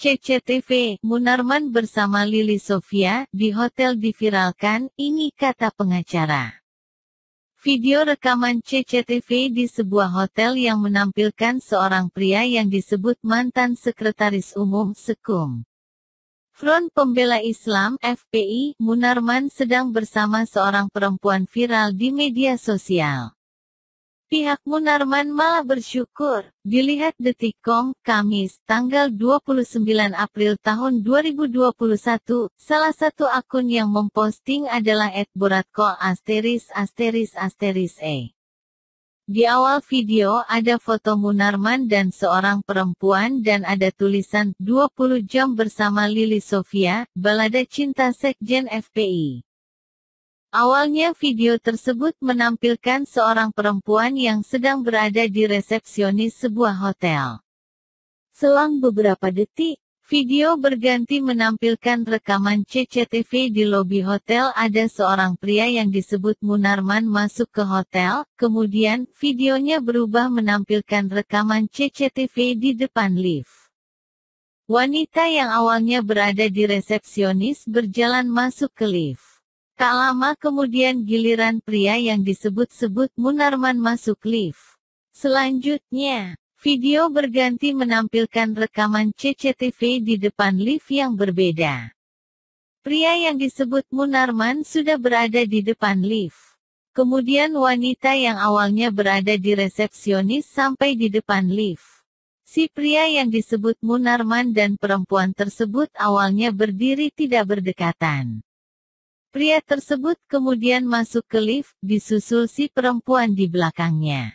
CCTV, Munarman bersama Lili Sofia, di hotel diviralkan, ini kata pengacara. Video rekaman CCTV di sebuah hotel yang menampilkan seorang pria yang disebut mantan Sekretaris Umum Sekum. Front Pembela Islam FPI, Munarman sedang bersama seorang perempuan viral di media sosial. Pihak Munarman malah bersyukur. Dilihat Detikom, Kamis, tanggal 29 April tahun 2021, salah satu akun yang memposting adalah Edboratko asteris asteris asteris e. Di awal video ada foto Munarman dan seorang perempuan dan ada tulisan 20 jam bersama Lili Sofia, Balada Cinta Sekjen FPI. Awalnya video tersebut menampilkan seorang perempuan yang sedang berada di resepsionis sebuah hotel. Selang beberapa detik, video berganti menampilkan rekaman CCTV di lobi hotel ada seorang pria yang disebut Munarman masuk ke hotel, kemudian videonya berubah menampilkan rekaman CCTV di depan lift. Wanita yang awalnya berada di resepsionis berjalan masuk ke lift. Tak lama kemudian giliran pria yang disebut-sebut Munarman masuk lift. Selanjutnya, video berganti menampilkan rekaman CCTV di depan lift yang berbeda. Pria yang disebut Munarman sudah berada di depan lift. Kemudian wanita yang awalnya berada di resepsionis sampai di depan lift. Si pria yang disebut Munarman dan perempuan tersebut awalnya berdiri tidak berdekatan. Pria tersebut kemudian masuk ke lift, disusul si perempuan di belakangnya.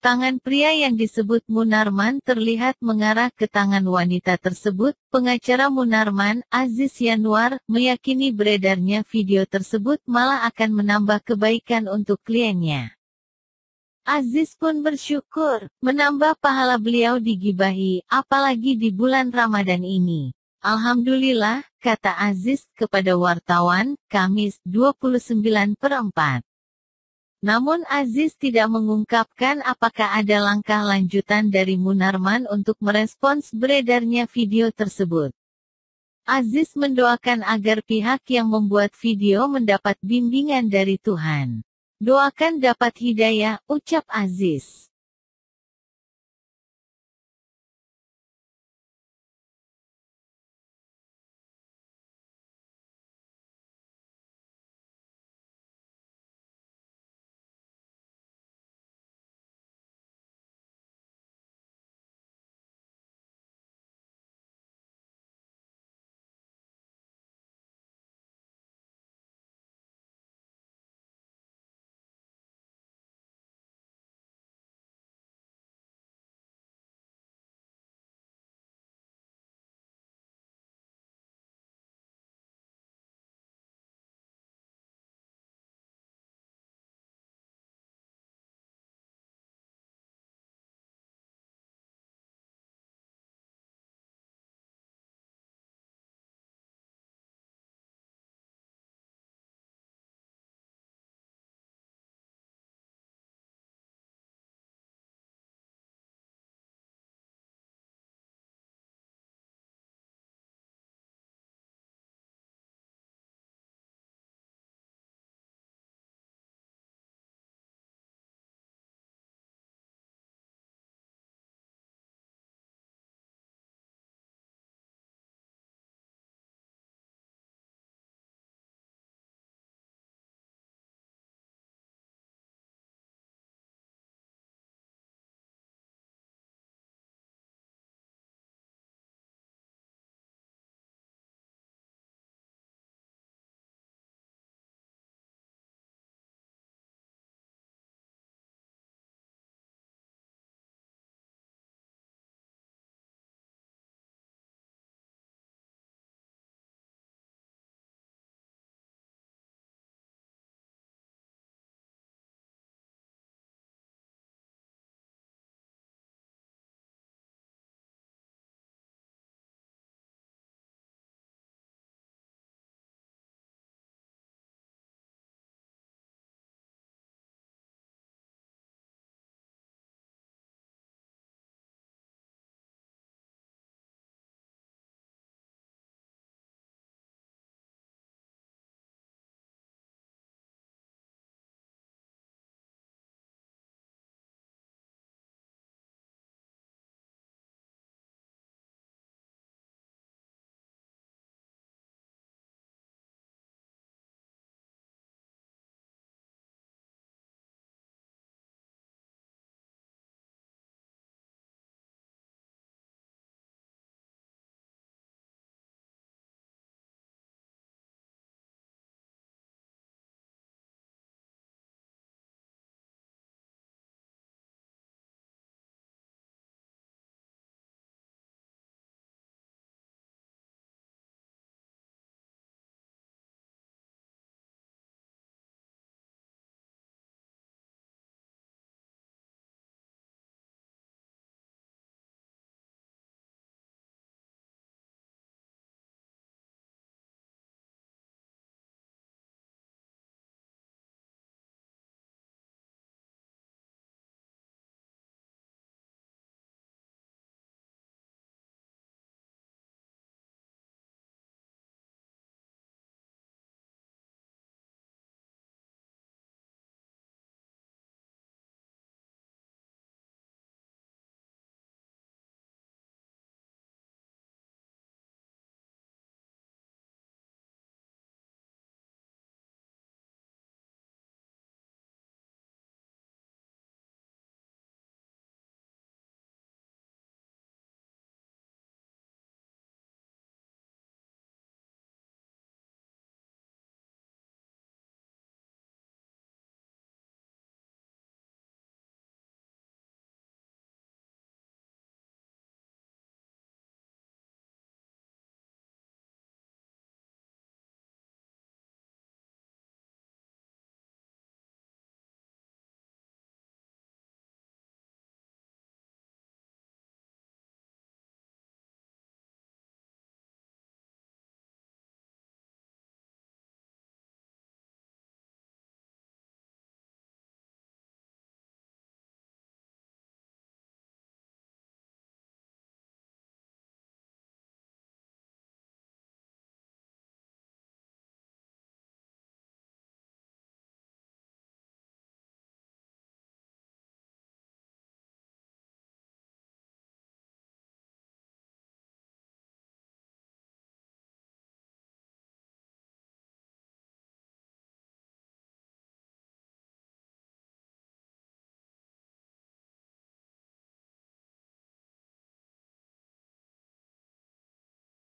Tangan pria yang disebut Munarman terlihat mengarah ke tangan wanita tersebut. Pengacara Munarman, Aziz Yanuar, meyakini beredarnya video tersebut malah akan menambah kebaikan untuk kliennya. Aziz pun bersyukur, menambah pahala beliau digibahi, apalagi di bulan Ramadan ini. Alhamdulillah, kata Aziz kepada wartawan, Kamis 29 per 4. Namun Aziz tidak mengungkapkan apakah ada langkah lanjutan dari Munarman untuk merespons beredarnya video tersebut. Aziz mendoakan agar pihak yang membuat video mendapat bimbingan dari Tuhan. Doakan dapat hidayah, ucap Aziz.